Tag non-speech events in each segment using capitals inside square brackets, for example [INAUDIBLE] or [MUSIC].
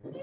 Thank you.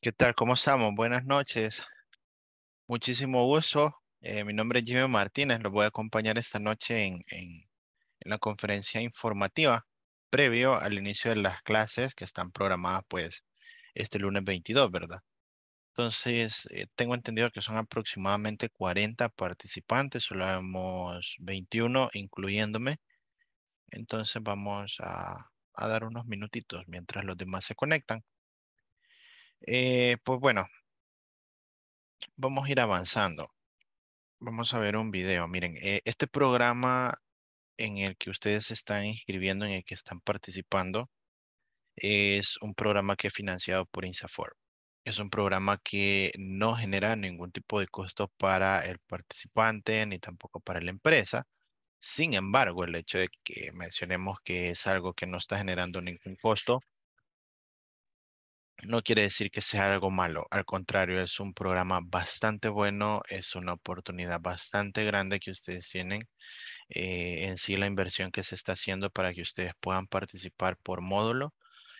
¿Qué tal? ¿Cómo estamos? Buenas noches. Muchísimo gusto. Eh, mi nombre es Jimmy Martínez. Los voy a acompañar esta noche en, la conferencia informativa previo al inicio de las clases que están programadas pues este lunes 22, ¿verdad? Entonces, eh, tengo entendido que son aproximadamente 40 participantes, solo vemos 21, incluyéndome. Entonces, vamos a dar unos minutitos mientras los demás se conectan. Eh, pues bueno, vamos a ir avanzando. Vamos a ver un video. Miren, eh, este programa en el que ustedes están inscribiendo, en el que están participando, es un programa que es financiado por INSAFOR. Es un programa que no genera ningún tipo de costo para el participante ni tampoco para la empresa. Sin embargo, el hecho de que mencionemos que es algo que no está generando ningún costo, no quiere decir que sea algo malo, al contrario, es un programa bastante bueno, es una oportunidad bastante grande que ustedes tienen. Eh, en sí, la inversión que se está haciendo para que ustedes puedan participar por módulo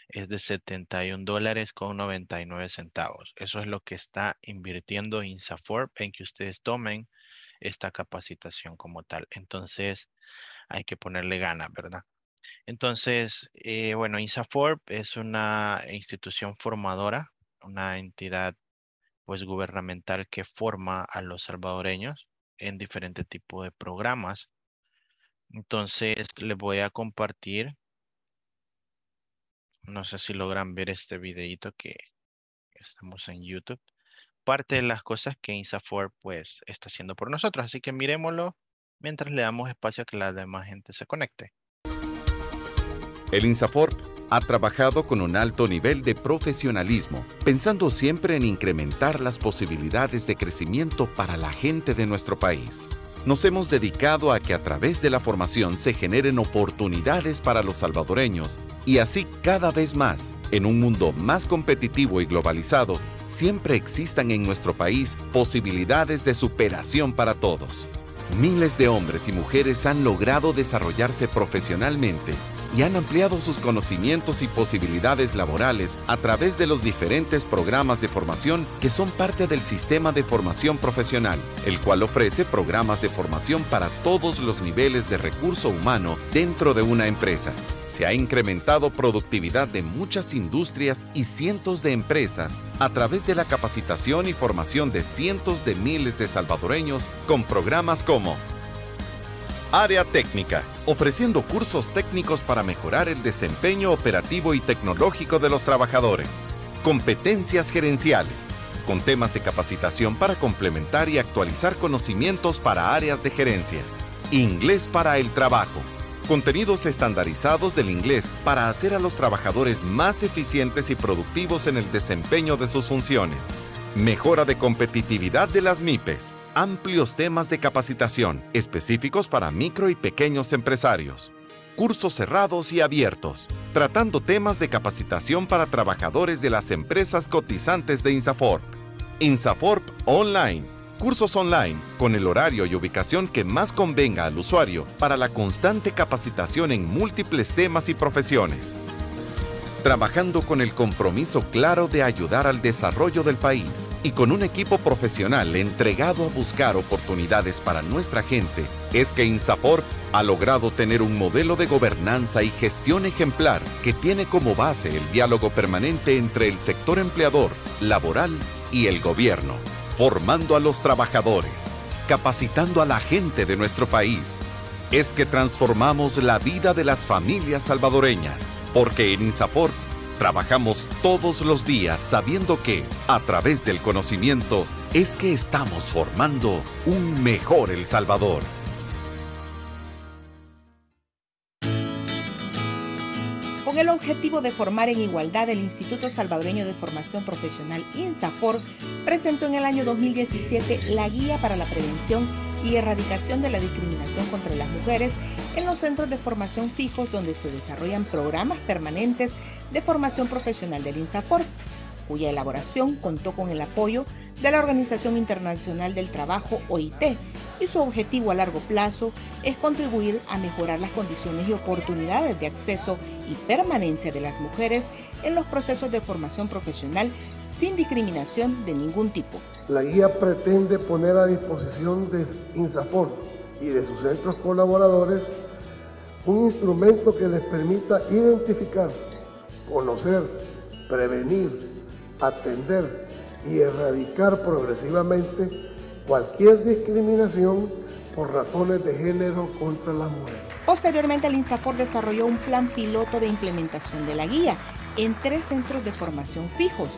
es de 71 dólares con 99 centavos. Eso es lo que está invirtiendo Insaforb en que ustedes tomen esta capacitación como tal. Entonces, hay que ponerle ganas, ¿verdad? Entonces, eh, bueno, INSAFORP es una institución formadora, una entidad pues gubernamental que forma a los salvadoreños en diferentes tipos de programas. Entonces, les voy a compartir, no sé si logran ver este videito que estamos en YouTube, parte de las cosas que INSAFORP pues está haciendo por nosotros. Así que miremoslo mientras le damos espacio a que la demás gente se conecte. El INSAFORP ha trabajado con un alto nivel de profesionalismo, pensando siempre en incrementar las posibilidades de crecimiento para la gente de nuestro país. Nos hemos dedicado a que a través de la formación se generen oportunidades para los salvadoreños y así cada vez más, en un mundo más competitivo y globalizado, siempre existan en nuestro país posibilidades de superación para todos. Miles de hombres y mujeres han logrado desarrollarse profesionalmente y han ampliado sus conocimientos y posibilidades laborales a través de los diferentes programas de formación que son parte del sistema de formación profesional, el cual ofrece programas de formación para todos los niveles de recurso humano dentro de una empresa. Se ha incrementado productividad de muchas industrias y cientos de empresas a través de la capacitación y formación de cientos de miles de salvadoreños con programas como Área técnica, ofreciendo cursos técnicos para mejorar el desempeño operativo y tecnológico de los trabajadores. Competencias gerenciales, con temas de capacitación para complementar y actualizar conocimientos para áreas de gerencia. Inglés para el trabajo, contenidos estandarizados del inglés para hacer a los trabajadores más eficientes y productivos en el desempeño de sus funciones. Mejora de competitividad de las MIPES amplios temas de capacitación específicos para micro y pequeños empresarios, cursos cerrados y abiertos, tratando temas de capacitación para trabajadores de las empresas cotizantes de INSAFORP. INSAFORP Online, cursos online con el horario y ubicación que más convenga al usuario para la constante capacitación en múltiples temas y profesiones trabajando con el compromiso claro de ayudar al desarrollo del país y con un equipo profesional entregado a buscar oportunidades para nuestra gente, es que INSAPOR ha logrado tener un modelo de gobernanza y gestión ejemplar que tiene como base el diálogo permanente entre el sector empleador, laboral y el gobierno, formando a los trabajadores, capacitando a la gente de nuestro país. Es que transformamos la vida de las familias salvadoreñas porque en Insapor trabajamos todos los días sabiendo que, a través del conocimiento, es que estamos formando un mejor El Salvador. Con el objetivo de formar en igualdad, el Instituto Salvadoreño de Formación Profesional INSAFOR presentó en el año 2017 la Guía para la Prevención y erradicación de la discriminación contra las mujeres en los centros de formación fijos donde se desarrollan programas permanentes de formación profesional del INSAFOR, cuya elaboración contó con el apoyo de la Organización Internacional del Trabajo OIT y su objetivo a largo plazo es contribuir a mejorar las condiciones y oportunidades de acceso y permanencia de las mujeres en los procesos de formación profesional sin discriminación de ningún tipo. La guía pretende poner a disposición de INSAFOR y de sus centros colaboradores un instrumento que les permita identificar, conocer, prevenir, atender y erradicar progresivamente cualquier discriminación por razones de género contra las mujeres. Posteriormente, el INSAFOR desarrolló un plan piloto de implementación de la guía en tres centros de formación fijos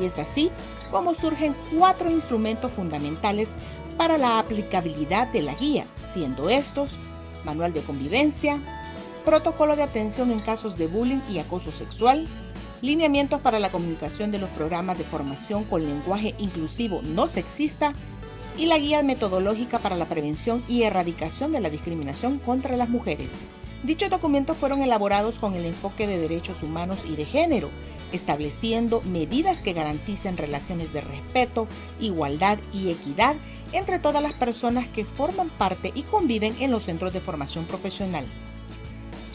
y es así como surgen cuatro instrumentos fundamentales para la aplicabilidad de la guía, siendo estos manual de convivencia, protocolo de atención en casos de bullying y acoso sexual, lineamientos para la comunicación de los programas de formación con lenguaje inclusivo no sexista y la guía metodológica para la prevención y erradicación de la discriminación contra las mujeres. Dichos documentos fueron elaborados con el enfoque de derechos humanos y de género, estableciendo medidas que garanticen relaciones de respeto, igualdad y equidad entre todas las personas que forman parte y conviven en los centros de formación profesional.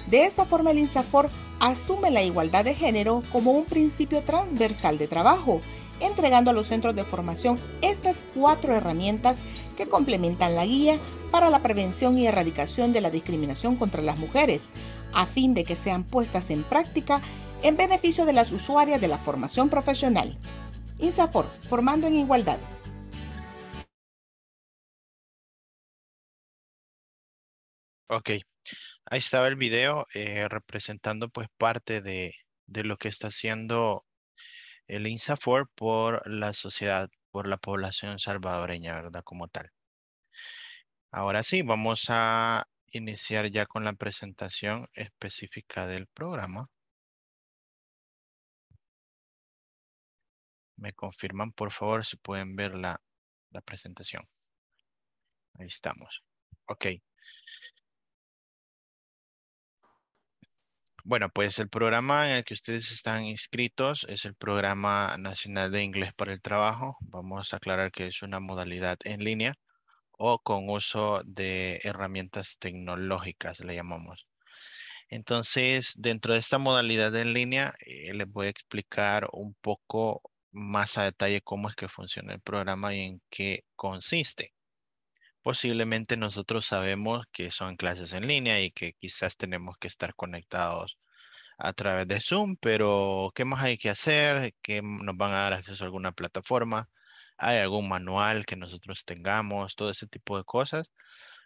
De esta forma el INSAFOR asume la igualdad de género como un principio transversal de trabajo, entregando a los centros de formación estas cuatro herramientas que complementan la guía para la prevención y erradicación de la discriminación contra las mujeres, a fin de que sean puestas en práctica en beneficio de las usuarias de la formación profesional. INSAFOR, formando en igualdad. Ok, ahí estaba el video eh, representando pues parte de, de, lo que está haciendo el INSAFOR por la sociedad, por la población salvadoreña, ¿verdad? Como tal. Ahora sí, vamos a iniciar ya con la presentación específica del programa. Me confirman, por favor, si pueden ver la, presentación. Ahí estamos. Ok. Bueno, pues el programa en el que ustedes están inscritos es el Programa Nacional de Inglés para el Trabajo. Vamos a aclarar que es una modalidad en línea o con uso de herramientas tecnológicas, le llamamos. Entonces, dentro de esta modalidad en línea, eh, les voy a explicar un poco más a detalle cómo es que funciona el programa y en qué consiste. Posiblemente nosotros sabemos que son clases en línea y que quizás tenemos que estar conectados a través de Zoom, pero ¿qué más hay que hacer? ¿Qué nos van a dar acceso a alguna plataforma? ¿Hay algún manual que nosotros tengamos? Todo ese tipo de cosas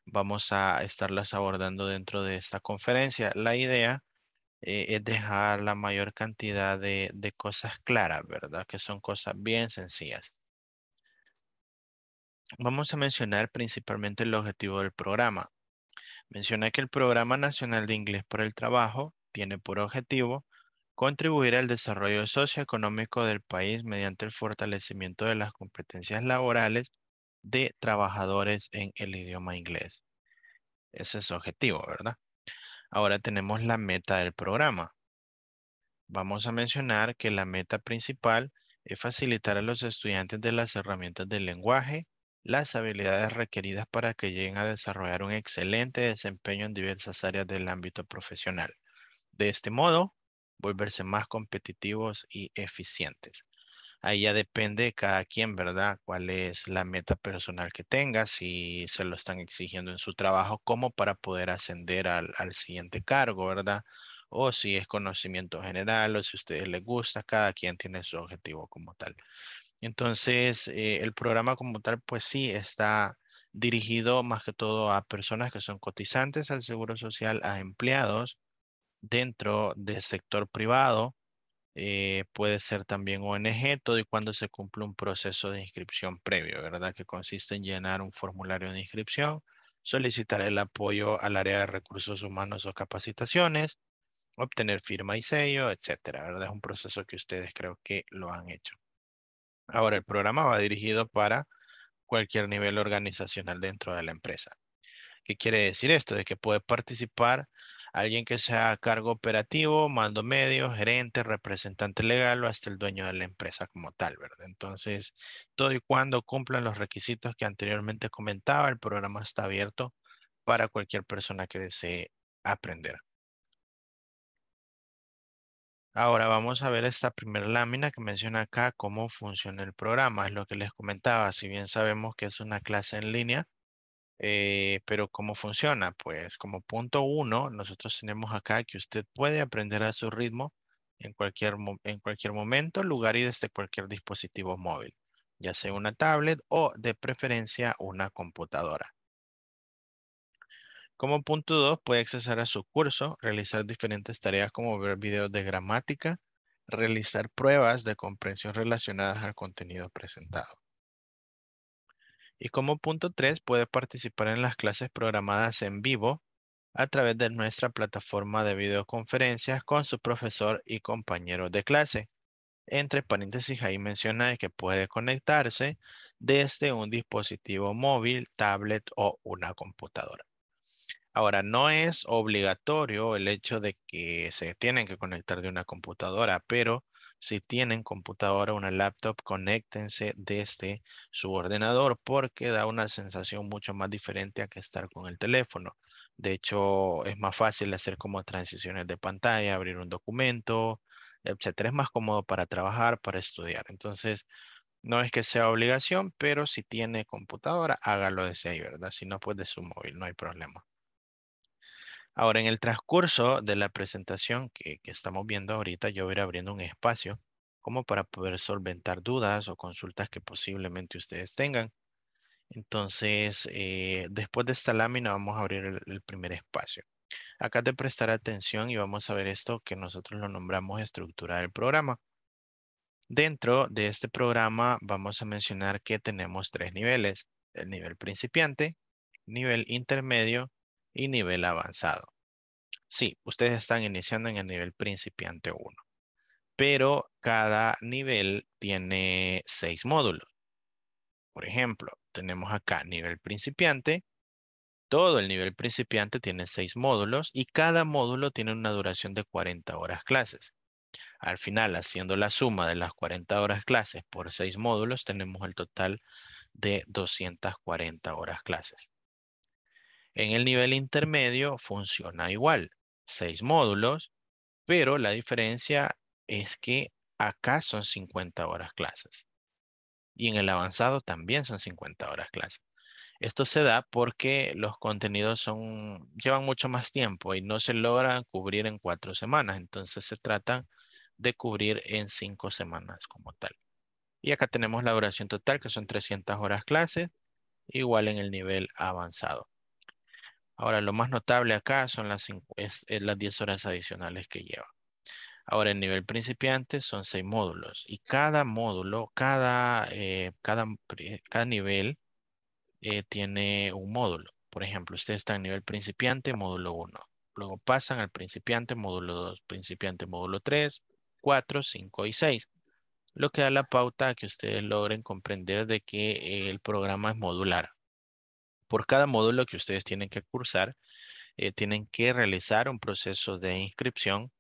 vamos a estarlas abordando dentro de esta conferencia. La idea eh, es dejar la mayor cantidad de, de cosas claras, ¿verdad? Que son cosas bien sencillas. Vamos a mencionar principalmente el objetivo del programa. Menciona que el Programa Nacional de Inglés por el Trabajo tiene por objetivo contribuir al desarrollo socioeconómico del país mediante el fortalecimiento de las competencias laborales de trabajadores en el idioma inglés. Ese es su objetivo, ¿verdad? Ahora tenemos la meta del programa. Vamos a mencionar que la meta principal es facilitar a los estudiantes de las herramientas del lenguaje, las habilidades requeridas para que lleguen a desarrollar un excelente desempeño en diversas áreas del ámbito profesional. De este modo, volverse más competitivos y eficientes ahí ya depende cada quien, ¿verdad? Cuál es la meta personal que tenga, si se lo están exigiendo en su trabajo cómo para poder ascender al, siguiente cargo, ¿verdad? O si es conocimiento general o si a ustedes les gusta, cada quien tiene su objetivo como tal. Entonces, eh, el programa como tal, pues sí, está dirigido más que todo a personas que son cotizantes al Seguro Social, a empleados dentro del sector privado, eh, puede ser también ONG, todo y cuando se cumple un proceso de inscripción previo, ¿verdad? Que consiste en llenar un formulario de inscripción, solicitar el apoyo al área de recursos humanos o capacitaciones, obtener firma y sello, etcétera, ¿verdad? Es un proceso que ustedes creo que lo han hecho. Ahora, el programa va dirigido para cualquier nivel organizacional dentro de la empresa. ¿Qué quiere decir esto? De que puede participar alguien que sea cargo operativo, mando medio, gerente, representante legal o hasta el dueño de la empresa como tal, ¿verdad? Entonces, todo y cuando cumplan los requisitos que anteriormente comentaba, el programa está abierto para cualquier persona que desee aprender. Ahora vamos a ver esta primera lámina que menciona acá cómo funciona el programa. Es lo que les comentaba, si bien sabemos que es una clase en línea, eh, pero ¿cómo funciona? Pues como punto uno, nosotros tenemos acá que usted puede aprender a su ritmo en cualquier, momento, lugar y desde cualquier dispositivo móvil, ya sea una tablet o de preferencia una computadora. Como punto dos, puede accesar a su curso, realizar diferentes tareas como ver videos de gramática, realizar pruebas de comprensión relacionadas al contenido presentado. Y como punto 3, puede participar en las clases programadas en vivo a través de nuestra plataforma de videoconferencias con su profesor y compañero de clase. Entre paréntesis, ahí menciona que puede conectarse desde un dispositivo móvil, tablet o una computadora. Ahora, no es obligatorio el hecho de que se tienen que conectar de una computadora, pero si tienen computadora, o una laptop, conéctense desde su ordenador porque da una sensación mucho más diferente a que estar con el teléfono. De hecho, es más fácil hacer como transiciones de pantalla, abrir un documento, etcétera. Es más cómodo para trabajar, para estudiar. Entonces, no es que sea obligación, pero si tiene computadora, hágalo desde ahí, ¿verdad? Si no, pues de su móvil, no hay problema. Ahora, en el transcurso de la presentación que, estamos viendo ahorita, yo voy a ir abriendo un espacio como para poder solventar dudas o consultas que posiblemente ustedes tengan. Entonces, eh, después de esta lámina vamos a abrir el, primer espacio. Acá te prestar atención y vamos a ver esto que nosotros lo nombramos estructura del programa. Dentro de este programa vamos a mencionar que tenemos tres niveles. El nivel principiante, nivel intermedio y nivel avanzado. Sí, ustedes están iniciando en el nivel principiante 1, pero cada nivel tiene seis módulos. Por ejemplo, tenemos acá nivel principiante. Todo el nivel principiante tiene seis módulos y cada módulo tiene una duración de 40 horas clases. Al final, haciendo la suma de las 40 horas clases por seis módulos, tenemos el total de 240 horas clases. En el nivel intermedio funciona igual, seis módulos, pero la diferencia es que acá son 50 horas clases. Y en el avanzado también son 50 horas clases. Esto se da porque los contenidos son, llevan mucho más tiempo y no se logran cubrir en cuatro semanas. Entonces se tratan de cubrir en cinco semanas como tal. Y acá tenemos la duración total, que son 300 horas clases, igual en el nivel avanzado. Ahora, lo más notable acá son las, las 10 horas adicionales que lleva. Ahora, en nivel principiante son 6 módulos y cada módulo, cada, eh, cada, nivel eh, tiene un módulo. Por ejemplo, ustedes están en nivel principiante, módulo 1. Luego pasan al principiante, módulo 2, principiante, módulo 3, 4, 5 y 6. Lo que da la pauta a que ustedes logren comprender de que el programa es modular por cada módulo que ustedes tienen que cursar, eh, tienen que realizar un proceso de inscripción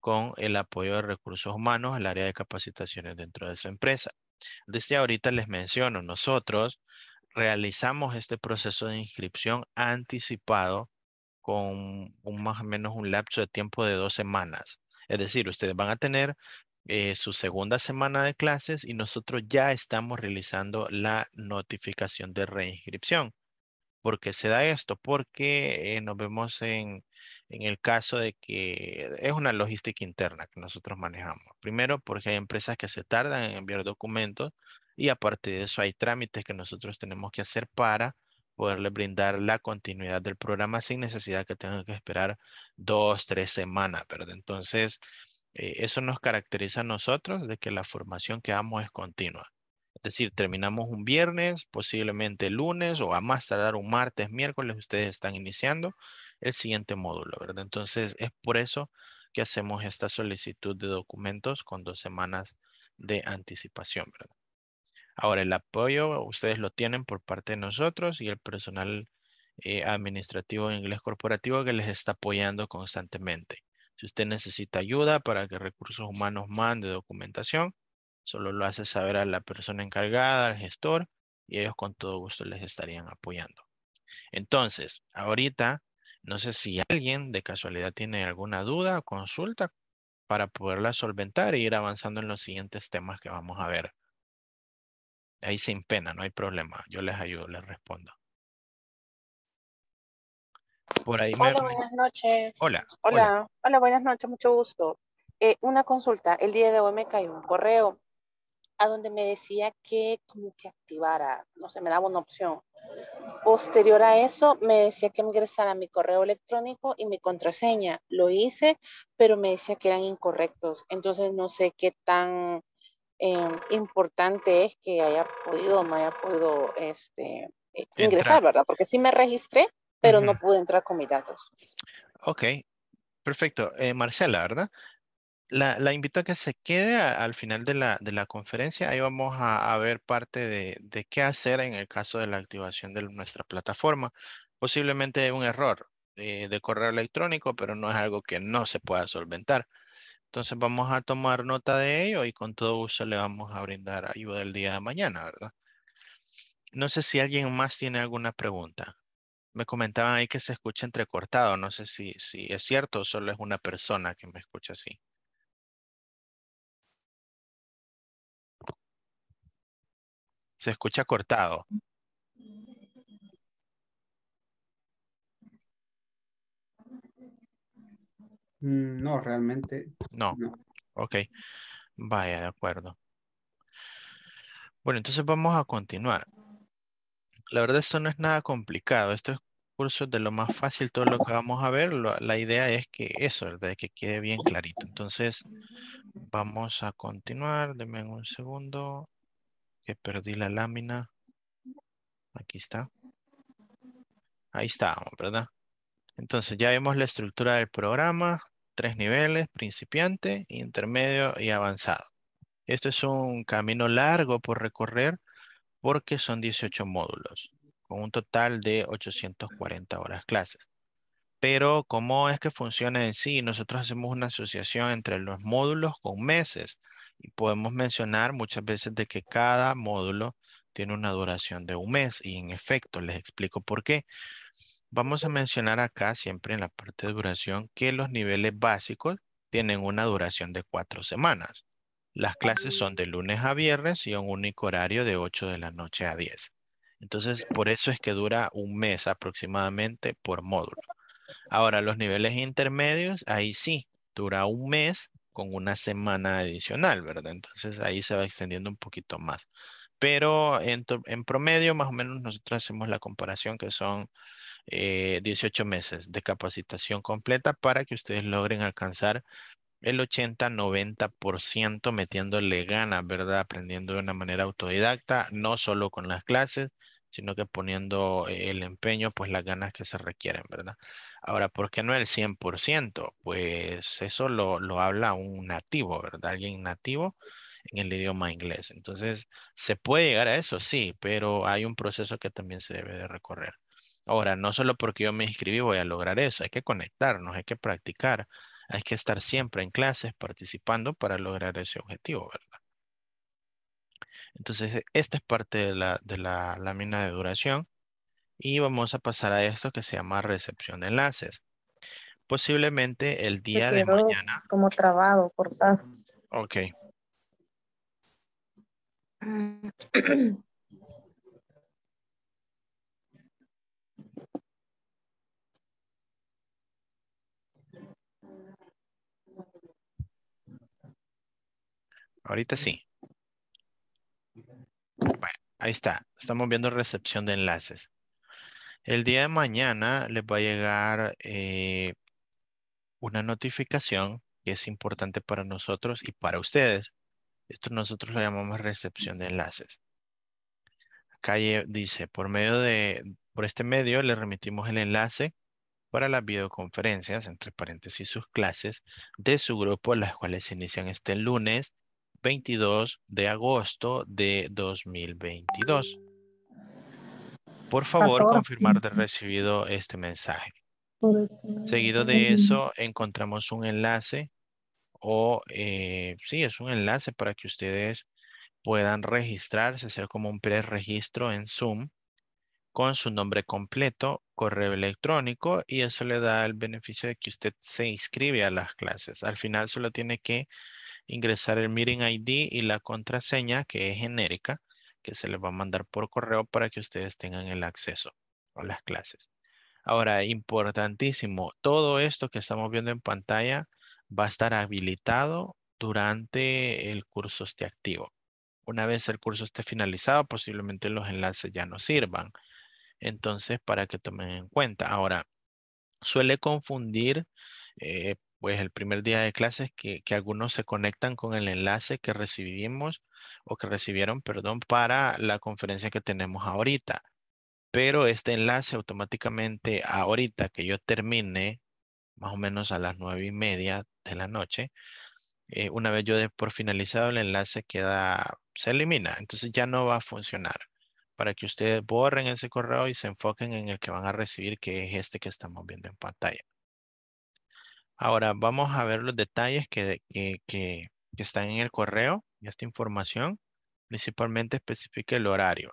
con el apoyo de recursos humanos al área de capacitaciones dentro de su empresa. Desde ahorita les menciono, nosotros realizamos este proceso de inscripción anticipado con un, más o menos un lapso de tiempo de dos semanas. Es decir, ustedes van a tener eh, su segunda semana de clases y nosotros ya estamos realizando la notificación de reinscripción. ¿Por qué se da esto? Porque eh, nos vemos en, el caso de que es una logística interna que nosotros manejamos. Primero, porque hay empresas que se tardan en enviar documentos y aparte de eso hay trámites que nosotros tenemos que hacer para poderle brindar la continuidad del programa sin necesidad que tengan que esperar dos, tres semanas, ¿verdad? Entonces, eh, eso nos caracteriza a nosotros de que la formación que damos es continua. Es decir, terminamos un viernes, posiblemente lunes o a más tardar un martes, miércoles, ustedes están iniciando el siguiente módulo, ¿verdad? Entonces, es por eso que hacemos esta solicitud de documentos con dos semanas de anticipación, ¿verdad? Ahora, el apoyo ustedes lo tienen por parte de nosotros y el personal eh, administrativo inglés corporativo que les está apoyando constantemente. Si usted necesita ayuda para que recursos humanos mande documentación, Solo lo hace saber a la persona encargada, al gestor, y ellos con todo gusto les estarían apoyando. Entonces, ahorita, no sé si alguien de casualidad tiene alguna duda o consulta para poderla solventar e ir avanzando en los siguientes temas que vamos a ver. Ahí sin pena, no hay problema. Yo les ayudo, les respondo. Por ahí Hola, buenas noches. Hola, hola. Hola, buenas noches, mucho gusto. Eh, una consulta, el día de hoy me cayó un correo a donde me decía que como que activara, no sé, me daba una opción. Posterior a eso, me decía que ingresara mi correo electrónico y mi contraseña. Lo hice, pero me decía que eran incorrectos. Entonces, no sé qué tan em, importante es que haya podido o no haya podido este, eh, ingresar, ¿verdad? Porque sí me registré, pero no pude entrar con mis datos. Ok, perfecto. Eh, Marcela, ¿verdad? la, invito a que se quede al final de la, conferencia. Ahí vamos a, ver parte de, qué hacer en el caso de la activación de nuestra plataforma. Posiblemente un error eh, de correo electrónico, pero no es algo que no se pueda solventar. Entonces vamos a tomar nota de ello y con todo gusto le vamos a brindar ayuda el día de mañana, ¿verdad? No sé si alguien más tiene alguna pregunta. Me comentaban ahí que se escucha entrecortado. No sé si, si es cierto o solo es una persona que me escucha así. Se escucha cortado. Mm, no, realmente. No. Ok. Vaya, de acuerdo. Bueno, entonces vamos a continuar. La verdad esto no es nada complicado. esto es curso de lo más fácil, todo lo que vamos a ver, la idea es que eso, ¿verdad? Que quede bien clarito. Entonces, vamos a continuar. Deme un segundo que perdí la lámina. Aquí está. Ahí estábamos, ¿verdad? Entonces ya vemos la estructura del programa, tres niveles, principiante, intermedio y avanzado. Este es un camino largo por recorrer porque son 18 módulos, con un total de 840 horas clases. Pero, ¿cómo es que funciona en sí? Nosotros hacemos una asociación entre los módulos con meses. Y podemos mencionar muchas veces de que cada módulo tiene una duración de un mes y en efecto les explico por qué. Vamos a mencionar acá siempre en la parte de duración que los niveles básicos tienen una duración de cuatro semanas. Las clases son de lunes a viernes y un único horario de 8 de la noche a 10. Entonces, por eso es que dura un mes aproximadamente por módulo. Ahora, los niveles intermedios, ahí sí, dura un mes con una semana adicional, ¿verdad? Entonces ahí se va extendiendo un poquito más. Pero en, promedio, más o menos, nosotros hacemos la comparación que son 18 eh, meses de capacitación completa para que ustedes logren alcanzar el 80-90% metiéndole ganas, ¿verdad? Aprendiendo de una manera autodidacta, no solo con las clases, sino que poniendo eh, el empeño, pues las ganas que se requieren, ¿verdad? Ahora, ¿por qué no el 100%? Pues eso lo, lo habla un nativo, ¿verdad? Alguien nativo en el idioma inglés. Entonces, ¿se puede llegar a eso? Sí, pero hay un proceso que también se debe de recorrer. Ahora, no solo porque yo me inscribí voy a lograr eso, hay que conectarnos, hay que practicar, hay que estar siempre en clases participando para lograr ese objetivo, ¿verdad? Entonces, e, esta es parte de la, de la lámina de duración. Y vamos a pasar a esto que se llama recepción de enlaces. Posiblemente el día de mañana. Como trabado, cortado. Ok. [CLEARS THROAT] Ahorita sí. Bueno, ahí está. Estamos viendo recepción de enlaces. El día de mañana les va a llegar eh, una notificación que es importante para nosotros y para ustedes. Esto nosotros lo llamamos recepción de enlaces. Acá dice, por medio de, por este medio le remitimos el enlace para las videoconferencias, entre paréntesis sus clases, de su grupo, las cuales se inician este lunes 22 de agosto de 2022 por favor confirmar de recibido este mensaje. Seguido de eso, encontramos un enlace o eh, sí, es un enlace para que ustedes puedan registrarse, hacer como un preregistro en Zoom con su nombre completo, correo electrónico y eso le da el beneficio de que usted se inscribe a las clases. Al final solo tiene que ingresar el Meeting ID y la contraseña que es genérica que se les va a mandar por correo para que ustedes tengan el acceso a las clases. Ahora, importantísimo, todo esto que estamos viendo en pantalla va a estar habilitado durante el curso esté activo. Una vez el curso esté finalizado, posiblemente los enlaces ya no sirvan. Entonces, para que tomen en cuenta. Ahora, suele confundir eh, pues el primer día de clases que algunos se conectan con el enlace que recibimos o que recibieron, perdón, para la conferencia que tenemos ahorita. Pero este enlace automáticamente ahorita que yo termine, más o menos a las nueve y media de la noche, eh, una vez yo de por finalizado el enlace queda, se elimina, entonces ya no va a funcionar para que ustedes borren ese correo y se enfoquen en el que van a recibir, que es este que estamos viendo en pantalla. Ahora vamos a ver los detalles que, que están en el correo esta información, principalmente especifica el horario.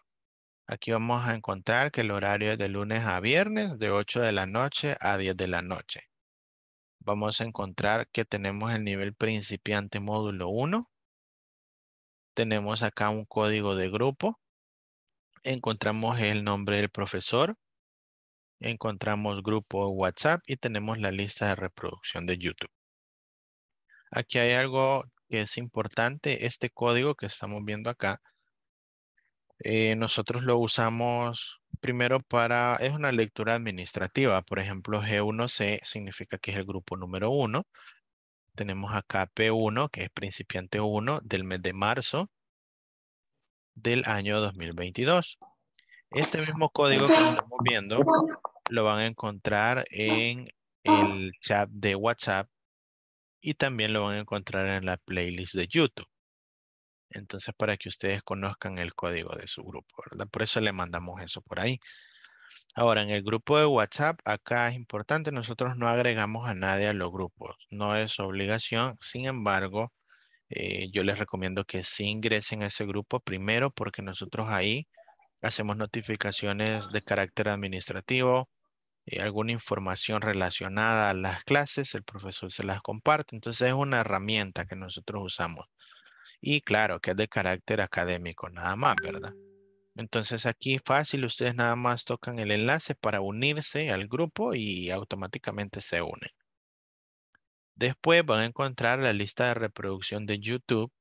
Aquí vamos a encontrar que el horario es de lunes a viernes, de 8 de la noche a 10 de la noche. Vamos a encontrar que tenemos el nivel principiante módulo 1. Tenemos acá un código de grupo. Encontramos el nombre del profesor. Encontramos grupo WhatsApp y tenemos la lista de reproducción de YouTube. Aquí hay algo que es importante este código que estamos viendo acá. Eh, nosotros lo usamos primero para, es una lectura administrativa. Por ejemplo, G1C significa que es el grupo número uno. Tenemos acá P1, que es principiante 1 del mes de marzo del año 2022. Este mismo código que estamos viendo lo van a encontrar en el chat de WhatsApp y también lo van a encontrar en la playlist de YouTube. Entonces, para que ustedes conozcan el código de su grupo, ¿verdad? Por eso le mandamos eso por ahí. Ahora, en el grupo de WhatsApp, acá es importante, nosotros no agregamos a nadie a los grupos. No es obligación, sin embargo, eh, yo les recomiendo que sí ingresen a ese grupo primero porque nosotros ahí hacemos notificaciones de carácter administrativo, eh, alguna información relacionada a las clases, el profesor se las comparte. Entonces es una herramienta que nosotros usamos. Y claro, que es de carácter académico, nada más, ¿verdad? Entonces aquí fácil, ustedes nada más tocan el enlace para unirse al grupo y automáticamente se unen. Después van a encontrar la lista de reproducción de YouTube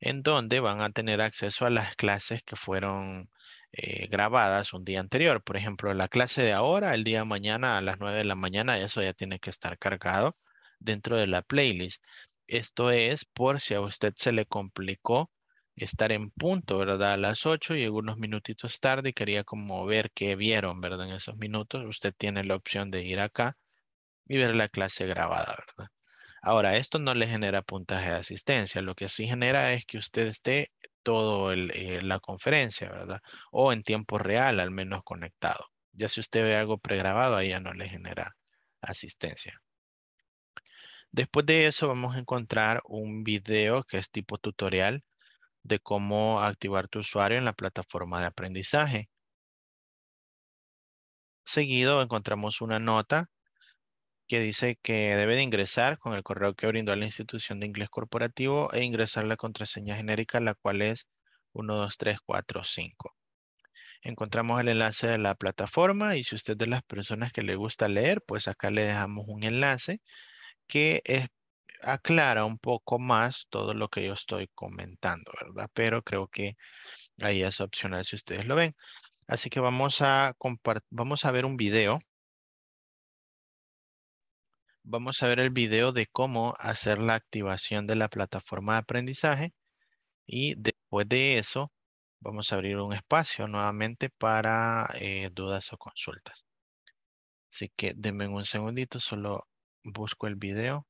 en donde van a tener acceso a las clases que fueron eh, grabadas un día anterior. Por ejemplo, la clase de ahora, el día de mañana a las 9 de la mañana, eso ya tiene que estar cargado dentro de la playlist. Esto es por si a usted se le complicó estar en punto, ¿verdad? A las 8 y unos minutitos tarde y quería como ver qué vieron, ¿verdad? En esos minutos usted tiene la opción de ir acá y ver la clase grabada, ¿verdad? Ahora, esto no le genera puntaje de asistencia, lo que sí genera es que usted esté toda eh, la conferencia, ¿verdad? O en tiempo real, al menos conectado. Ya si usted ve algo pregrabado, ahí ya no le genera asistencia. Después de eso vamos a encontrar un video que es tipo tutorial de cómo activar tu usuario en la plataforma de aprendizaje. Seguido encontramos una nota que dice que debe de ingresar con el correo que brindó a la institución de inglés corporativo e ingresar la contraseña genérica, la cual es 12345 Encontramos el enlace de la plataforma y si usted de las personas que le gusta leer, pues acá le dejamos un enlace que aclara un poco más todo lo que yo estoy comentando, ¿verdad? Pero creo que ahí es opcional si ustedes lo ven. Así que vamos a, vamos a ver un video vamos a ver el video de cómo hacer la activación de la plataforma de aprendizaje y después de eso vamos a abrir un espacio nuevamente para eh, dudas o consultas. Así que denme un segundito, solo busco el video.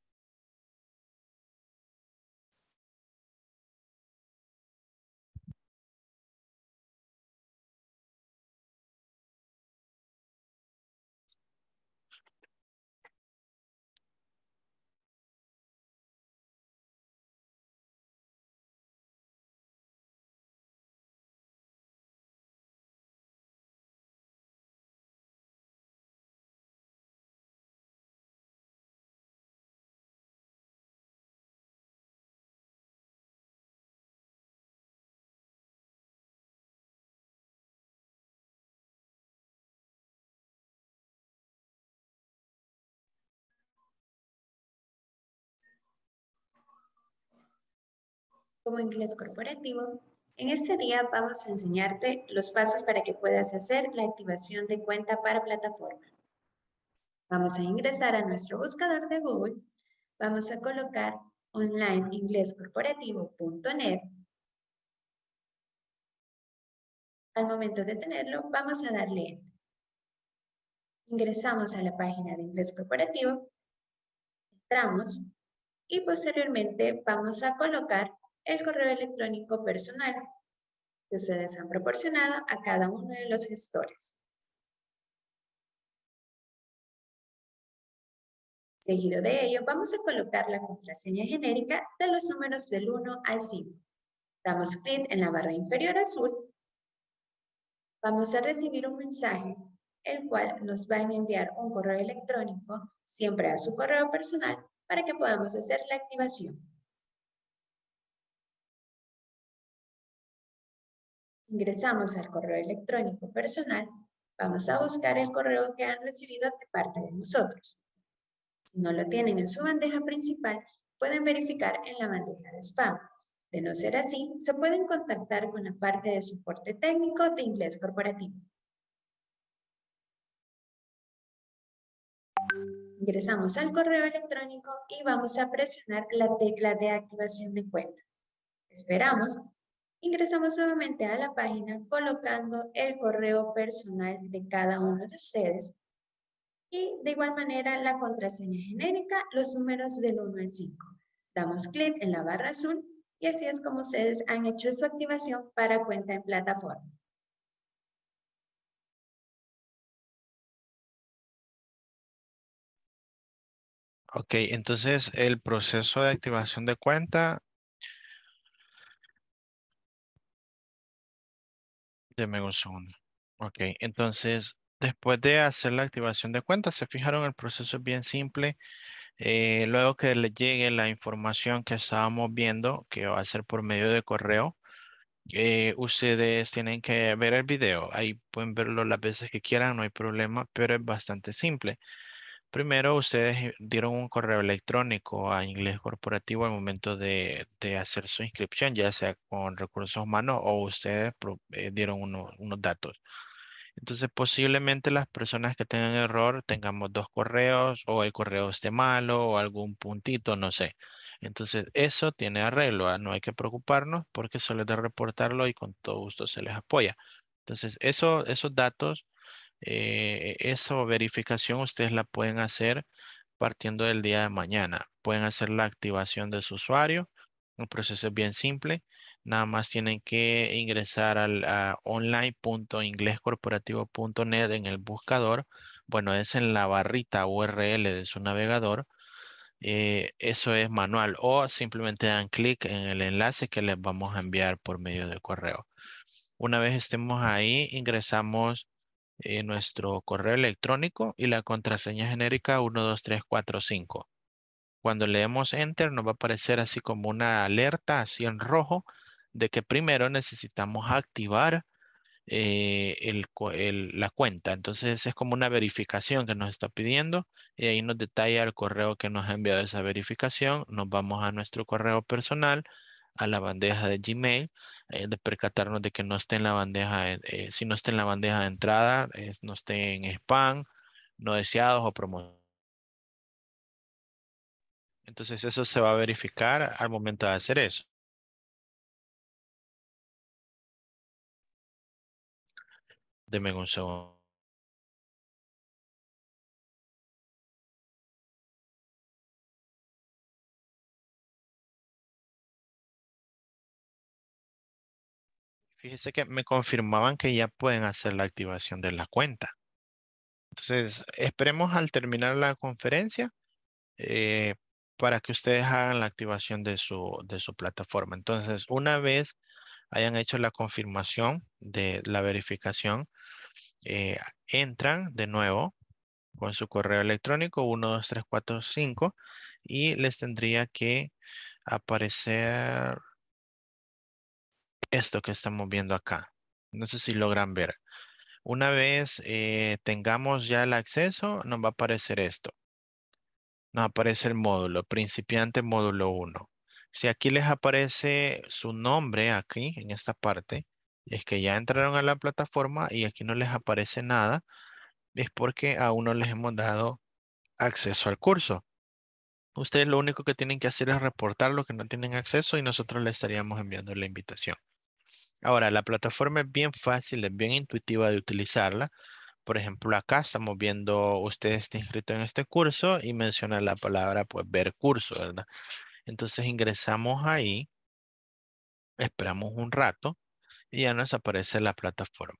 como inglés corporativo, en este día vamos a enseñarte los pasos para que puedas hacer la activación de cuenta para plataforma. Vamos a ingresar a nuestro buscador de Google, vamos a colocar onlineinglescorporativo.net. Al momento de tenerlo, vamos a darle Enter. Ingresamos a la página de Inglés Corporativo, entramos y posteriormente vamos a colocar el correo electrónico personal que ustedes han proporcionado a cada uno de los gestores. Seguido de ello, vamos a colocar la contraseña genérica de los números del 1 al 5. Damos clic en la barra inferior azul. Vamos a recibir un mensaje, el cual nos va a enviar un correo electrónico, siempre a su correo personal, para que podamos hacer la activación. ingresamos al correo electrónico personal, vamos a buscar el correo que han recibido de parte de nosotros. Si no lo tienen en su bandeja principal, pueden verificar en la bandeja de spam. De no ser así, se pueden contactar con la parte de soporte técnico de inglés corporativo. Ingresamos al correo electrónico y vamos a presionar la tecla de activación de cuenta. Esperamos ingresamos nuevamente a la página colocando el correo personal de cada uno de ustedes y de igual manera la contraseña genérica, los números del 1 al 5. Damos clic en la barra azul y así es como ustedes han hecho su activación para cuenta en plataforma. Ok, entonces el proceso de activación de cuenta Deme un Ok, entonces, después de hacer la activación de cuentas, se fijaron, el proceso es bien simple. Eh, luego que les llegue la información que estábamos viendo, que va a ser por medio de correo, eh, ustedes tienen que ver el video. Ahí pueden verlo las veces que quieran, no hay problema, pero es bastante simple. Primero, ustedes dieron un correo electrónico a inglés corporativo al momento de, hacer su inscripción, ya sea con recursos humanos o ustedes eh, dieron unos datos. Entonces, posiblemente las personas que tengan error tengamos dos correos o el correo esté malo o algún puntito, no sé. Entonces, eso tiene arreglo, ¿ah? no hay que preocuparnos porque solo de reportarlo y con todo gusto se les apoya. Entonces, eso, esos datos eh, esa verificación ustedes la pueden hacer partiendo del día de mañana. Pueden hacer la activación de su usuario. El proceso es bien simple. Nada más tienen que ingresar al online.inglescorporativo.net en el buscador. Bueno, es en la barrita URL de su navegador. Eh, eso es manual o simplemente dan clic en el enlace que les vamos a enviar por medio de correo. Una vez estemos ahí, ingresamos eh, nuestro correo electrónico y la contraseña genérica 12345. Cuando leemos Enter nos va a aparecer así como una alerta, así en rojo, de que primero necesitamos activar eh, la cuenta. Entonces es como una verificación que nos está pidiendo y ahí nos detalla el correo que nos ha enviado esa verificación. Nos vamos a nuestro correo personal a la bandeja de Gmail, eh, de percatarnos de que no esté en la bandeja, eh, eh, si no esté en la bandeja de entrada, no esté en spam, no deseados o promocionados. Entonces eso se va a verificar al momento de hacer eso. Deme un segundo. Fíjese que me confirmaban que ya pueden hacer la activación de la cuenta. Entonces, esperemos al terminar la conferencia eh, para que ustedes hagan la activación de su, de su plataforma. Entonces, una vez hayan hecho la confirmación de la verificación, eh, entran de nuevo con su correo electrónico 12345 y les tendría que aparecer esto que estamos viendo acá. No sé si logran ver. Una vez eh, tengamos ya el acceso, nos va a aparecer esto. Nos aparece el módulo, principiante módulo 1. Si aquí les aparece su nombre, aquí, en esta parte, es que ya entraron a la plataforma y aquí no les aparece nada, es porque aún no les hemos dado acceso al curso. Ustedes lo único que tienen que hacer es reportar lo que no tienen acceso y nosotros les estaríamos enviando la invitación. Ahora, la plataforma es bien fácil, es bien intuitiva de utilizarla. Por ejemplo, acá estamos viendo, usted está inscrito en este curso y menciona la palabra, pues, ver curso, ¿verdad? Entonces ingresamos ahí, esperamos un rato y ya nos aparece la plataforma.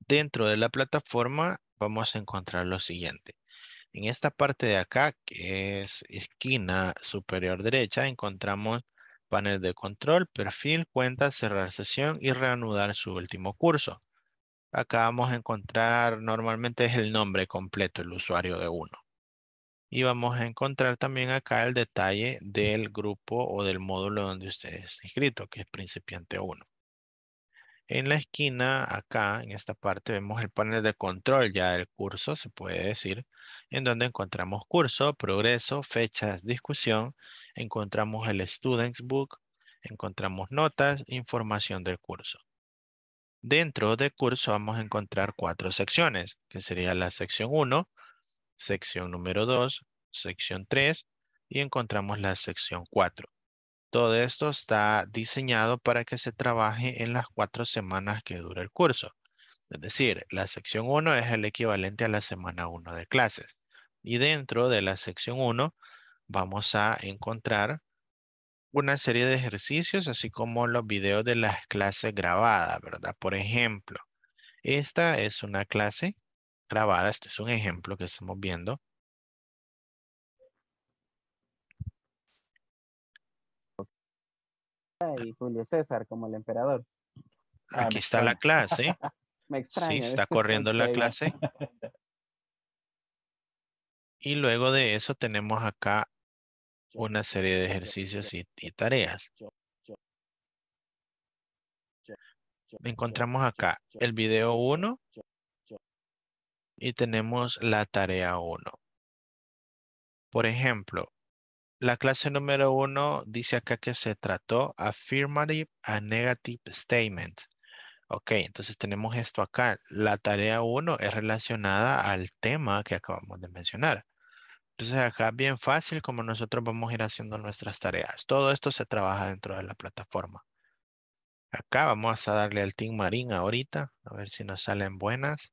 Dentro de la plataforma vamos a encontrar lo siguiente. En esta parte de acá, que es esquina superior derecha, encontramos panel de control, perfil, cuenta, cerrar sesión y reanudar su último curso. Acá vamos a encontrar, normalmente es el nombre completo, el usuario de uno. Y vamos a encontrar también acá el detalle del grupo o del módulo donde usted está inscrito, que es principiante 1. En la esquina, acá, en esta parte, vemos el panel de control ya del curso, se puede decir, en donde encontramos curso, progreso, fechas, discusión, encontramos el Students Book, encontramos notas, información del curso. Dentro de curso vamos a encontrar cuatro secciones, que sería la sección 1, sección número 2, sección 3 y encontramos la sección 4. Todo esto está diseñado para que se trabaje en las cuatro semanas que dura el curso. Es decir, la sección 1 es el equivalente a la semana 1 de clases. Y dentro de la sección 1 vamos a encontrar una serie de ejercicios, así como los videos de las clases grabadas, ¿verdad? Por ejemplo, esta es una clase grabada, este es un ejemplo que estamos viendo, y Julio César como el emperador. Ah, Aquí está la clase. [LAUGHS] Sí, está corriendo la clase. Y luego de eso tenemos acá una serie de ejercicios y, y tareas. Encontramos acá el video 1 y tenemos la tarea 1. Por ejemplo, la clase número uno dice acá que se trató affirmative a negative statement. Ok, entonces tenemos esto acá. La tarea uno es relacionada al tema que acabamos de mencionar. Entonces acá bien fácil como nosotros vamos a ir haciendo nuestras tareas. Todo esto se trabaja dentro de la plataforma. Acá vamos a darle al Team Marín ahorita, a ver si nos salen buenas.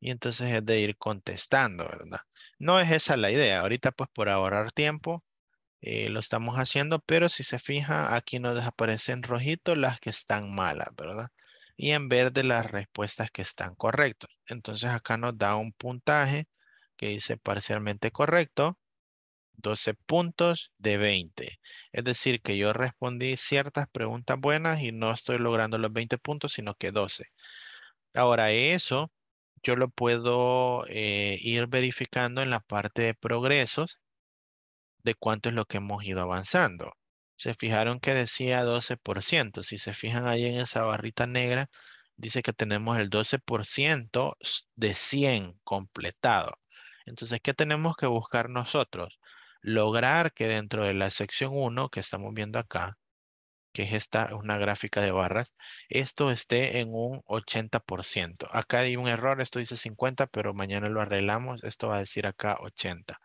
Y entonces es de ir contestando, ¿verdad? No es esa la idea. Ahorita pues por ahorrar tiempo eh, lo estamos haciendo, pero si se fija aquí nos desaparecen rojito las que están malas, ¿verdad? Y en verde las respuestas que están correctas. Entonces acá nos da un puntaje que dice parcialmente correcto. 12 puntos de 20. Es decir, que yo respondí ciertas preguntas buenas y no estoy logrando los 20 puntos, sino que 12. Ahora eso yo lo puedo eh, ir verificando en la parte de progresos de cuánto es lo que hemos ido avanzando. Se fijaron que decía 12%. Si se fijan ahí en esa barrita negra, dice que tenemos el 12% de 100 completado. Entonces, ¿qué tenemos que buscar nosotros? Lograr que dentro de la sección 1 que estamos viendo acá, que es esta, una gráfica de barras, esto esté en un 80%. Acá hay un error, esto dice 50, pero mañana lo arreglamos, esto va a decir acá 80.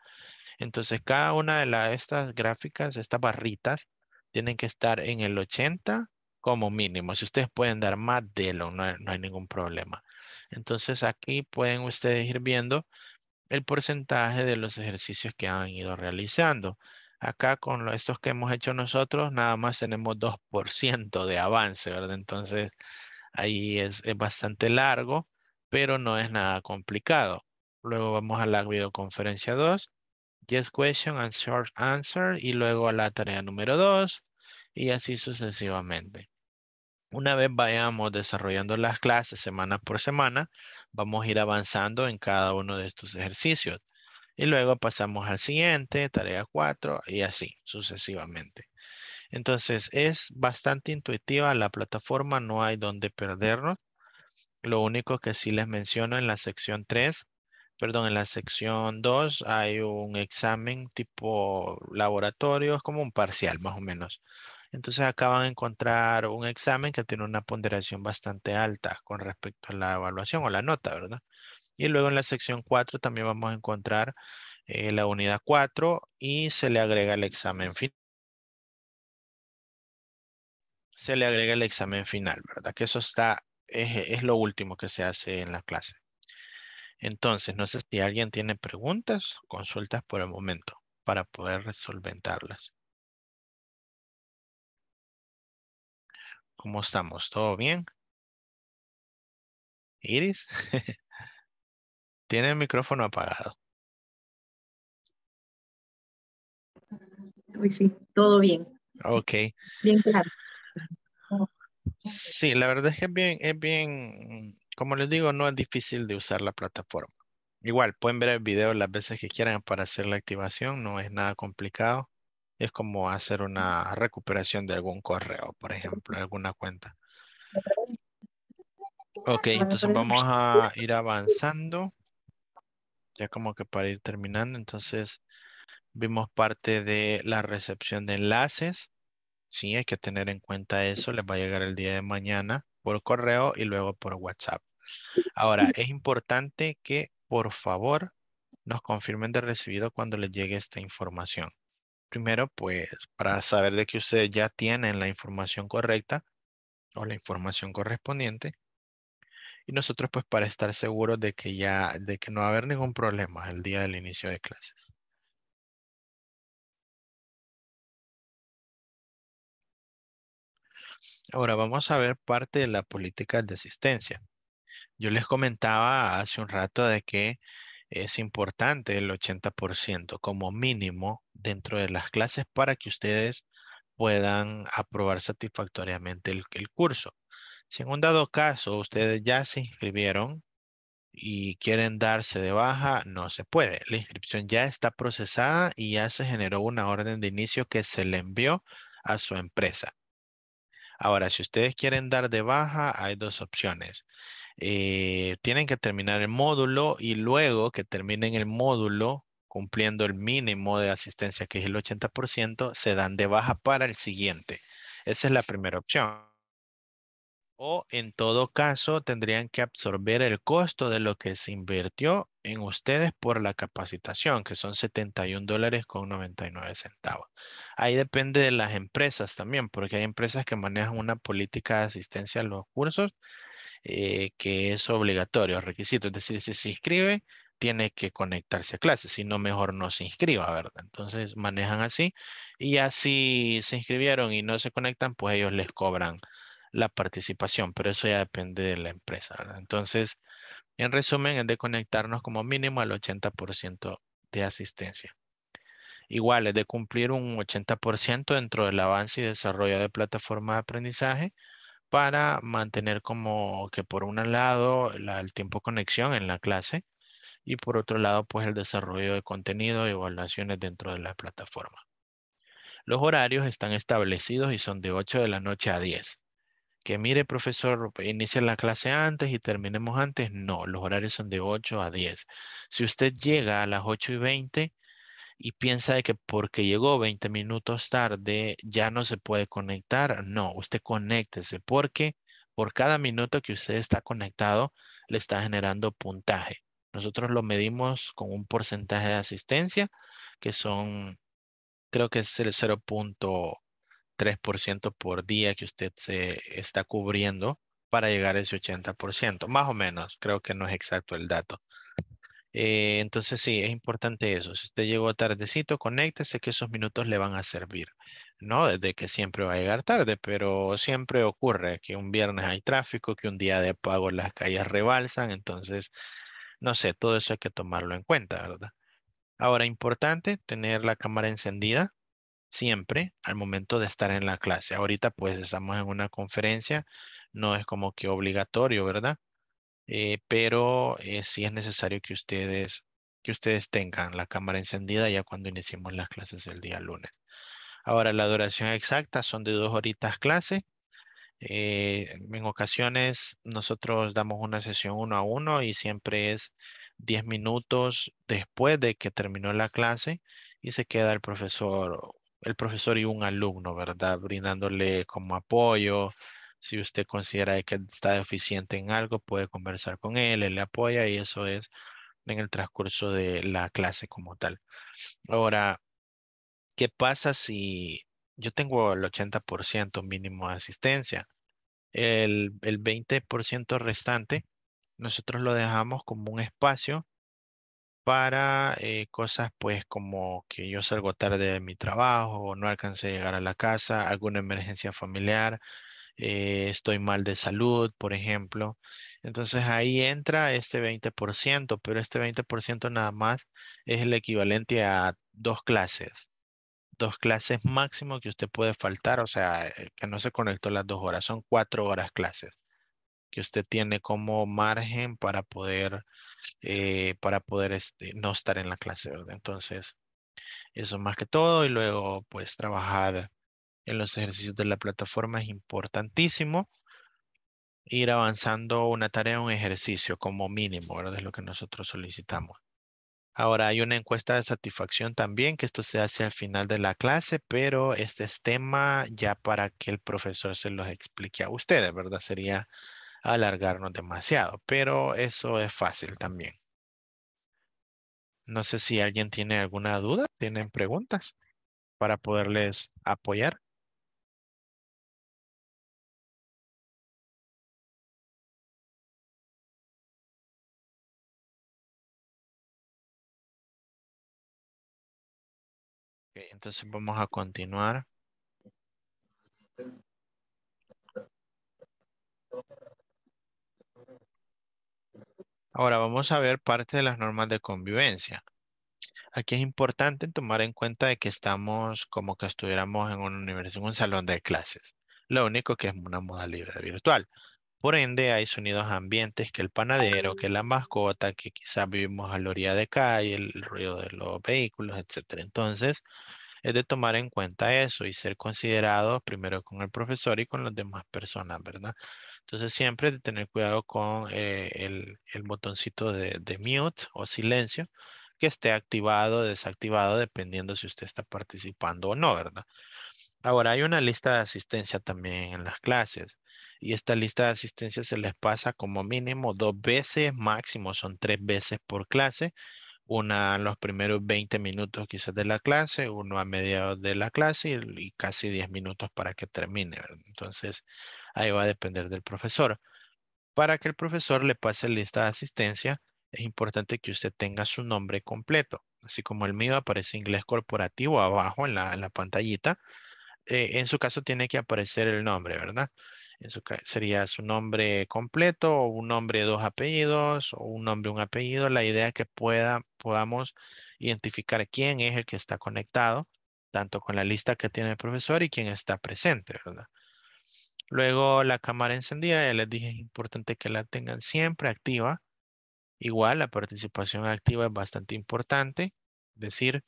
Entonces, cada una de estas gráficas, estas barritas, tienen que estar en el 80 como mínimo. Si ustedes pueden dar más de lo, no hay ningún problema. Entonces, aquí pueden ustedes ir viendo el porcentaje de los ejercicios que han ido realizando. Acá con estos que hemos hecho nosotros, nada más tenemos 2% de avance, ¿verdad? Entonces, ahí es, bastante largo, pero no es nada complicado. Luego vamos a la videoconferencia 2, Yes Question and Short Answer, y luego a la tarea número 2, y así sucesivamente. Una vez vayamos desarrollando las clases semana por semana, vamos a ir avanzando en cada uno de estos ejercicios. Y luego pasamos al siguiente, tarea 4 y así sucesivamente. Entonces es bastante intuitiva la plataforma, no hay donde perdernos. Lo único que sí les menciono en la sección 3, perdón, en la sección 2 hay un examen tipo laboratorio, es como un parcial más o menos. Entonces acaban de encontrar un examen que tiene una ponderación bastante alta con respecto a la evaluación o la nota, ¿verdad? Y luego en la sección 4 también vamos a encontrar eh, la unidad 4 y se le agrega el examen final. Se le agrega el examen final, ¿verdad? Que eso está, es, lo último que se hace en la clase. Entonces, no sé si alguien tiene preguntas consultas por el momento para poder resolventarlas. ¿Cómo estamos? ¿Todo bien? Iris. [LAUGHS] Tiene el micrófono apagado. Uy, sí, todo bien. Ok. Bien claro. Sí, la verdad es que es bien, es bien, como les digo, no es difícil de usar la plataforma. Igual, pueden ver el video las veces que quieran para hacer la activación, no es nada complicado. Es como hacer una recuperación de algún correo, por ejemplo, alguna cuenta. Ok, entonces vamos a ir avanzando ya como que para ir terminando, entonces vimos parte de la recepción de enlaces. Sí, hay que tener en cuenta eso, les va a llegar el día de mañana por correo y luego por WhatsApp. Ahora, es importante que por favor nos confirmen de recibido cuando les llegue esta información. Primero, pues para saber de que ustedes ya tienen la información correcta o la información correspondiente y nosotros pues para estar seguros de que ya, de que no va a haber ningún problema el día del inicio de clases. Ahora vamos a ver parte de la política de asistencia. Yo les comentaba hace un rato de que es importante el 80% como mínimo dentro de las clases para que ustedes puedan aprobar satisfactoriamente el, el curso. Si en un dado caso ustedes ya se inscribieron y quieren darse de baja, no se puede. La inscripción ya está procesada y ya se generó una orden de inicio que se le envió a su empresa. Ahora, si ustedes quieren dar de baja, hay dos opciones. Eh, tienen que terminar el módulo y luego que terminen el módulo cumpliendo el mínimo de asistencia que es el 80%, se dan de baja para el siguiente. Esa es la primera opción. O en todo caso, tendrían que absorber el costo de lo que se invirtió en ustedes por la capacitación, que son 71 dólares con 99 centavos. Ahí depende de las empresas también, porque hay empresas que manejan una política de asistencia a los cursos eh, que es obligatorio, requisito. Es decir, si se inscribe, tiene que conectarse a clases, si no, mejor no se inscriba, ¿verdad? Entonces manejan así y así se inscribieron y no se conectan, pues ellos les cobran la participación, pero eso ya depende de la empresa. Entonces, en resumen, es de conectarnos como mínimo al 80% de asistencia. Igual, es de cumplir un 80% dentro del avance y desarrollo de plataforma de aprendizaje para mantener como que por un lado el tiempo de conexión en la clase y por otro lado pues el desarrollo de contenido y evaluaciones dentro de la plataforma. Los horarios están establecidos y son de 8 de la noche a 10 que mire, profesor, inicie la clase antes y terminemos antes. No, los horarios son de 8 a 10. Si usted llega a las 8 y 20 y piensa de que porque llegó 20 minutos tarde ya no se puede conectar, no, usted conéctese porque por cada minuto que usted está conectado le está generando puntaje. Nosotros lo medimos con un porcentaje de asistencia que son, creo que es el 0. 3% por día que usted se está cubriendo para llegar a ese 80%, más o menos, creo que no es exacto el dato. Eh, entonces sí, es importante eso. Si usted llegó tardecito, conéctese que esos minutos le van a servir. No desde que siempre va a llegar tarde, pero siempre ocurre que un viernes hay tráfico, que un día de pago las calles rebalsan, entonces, no sé, todo eso hay que tomarlo en cuenta, ¿verdad? Ahora, importante tener la cámara encendida siempre al momento de estar en la clase. Ahorita pues estamos en una conferencia, no es como que obligatorio, ¿verdad? Eh, pero eh, sí es necesario que ustedes, que ustedes tengan la cámara encendida ya cuando iniciemos las clases el día lunes. Ahora, la duración exacta son de dos horitas clase. Eh, en ocasiones nosotros damos una sesión uno a uno y siempre es 10 minutos después de que terminó la clase y se queda el profesor el profesor y un alumno, ¿verdad? Brindándole como apoyo. Si usted considera que está deficiente en algo, puede conversar con él, él le apoya y eso es en el transcurso de la clase como tal. Ahora, ¿qué pasa si yo tengo el 80% mínimo de asistencia? El, el 20% restante, nosotros lo dejamos como un espacio para eh, cosas pues como que yo salgo tarde de mi trabajo o no alcancé a llegar a la casa, alguna emergencia familiar, eh, estoy mal de salud, por ejemplo. Entonces ahí entra este 20%, pero este 20% nada más es el equivalente a dos clases. Dos clases máximo que usted puede faltar, o sea, eh, que no se conectó las dos horas, son cuatro horas clases que usted tiene como margen para poder eh, para poder este, no estar en la clase, ¿verdad? Entonces, eso más que todo y luego pues trabajar en los ejercicios de la plataforma es importantísimo. Ir avanzando una tarea, un ejercicio como mínimo, ¿verdad? Es lo que nosotros solicitamos. Ahora hay una encuesta de satisfacción también, que esto se hace al final de la clase, pero este es tema ya para que el profesor se los explique a ustedes, ¿verdad? Sería alargarnos demasiado, pero eso es fácil también. No sé si alguien tiene alguna duda, tienen preguntas para poderles apoyar. entonces vamos a continuar. Ahora vamos a ver parte de las normas de convivencia. Aquí es importante tomar en cuenta de que estamos como que estuviéramos en una universo, en un salón de clases. Lo único que es una modalidad virtual. Por ende, hay sonidos ambientes que el panadero, que la mascota, que quizás vivimos a la orilla de calle, el ruido de los vehículos, etc. Entonces, es de tomar en cuenta eso y ser considerados primero con el profesor y con las demás personas, ¿verdad? Entonces siempre tener cuidado con eh, el, botoncito de, mute o silencio que esté activado o desactivado dependiendo si usted está participando o no, ¿verdad? Ahora hay una lista de asistencia también en las clases y esta lista de asistencia se les pasa como mínimo dos veces, máximo son tres veces por clase, una los primeros 20 minutos quizás de la clase, uno a mediados de la clase y, y casi 10 minutos para que termine. ¿verdad? Entonces, Ahí va a depender del profesor. Para que el profesor le pase la lista de asistencia, es importante que usted tenga su nombre completo. Así como el mío aparece inglés corporativo abajo en la, pantallita, eh, en su caso tiene que aparecer el nombre, ¿verdad? su sería su nombre completo o un nombre dos apellidos o un nombre un apellido. La idea es que pueda, podamos identificar quién es el que está conectado, tanto con la lista que tiene el profesor y quién está presente, ¿verdad? Luego la cámara encendida, ya les dije, es importante que la tengan siempre activa. Igual la participación activa es bastante importante. Es decir,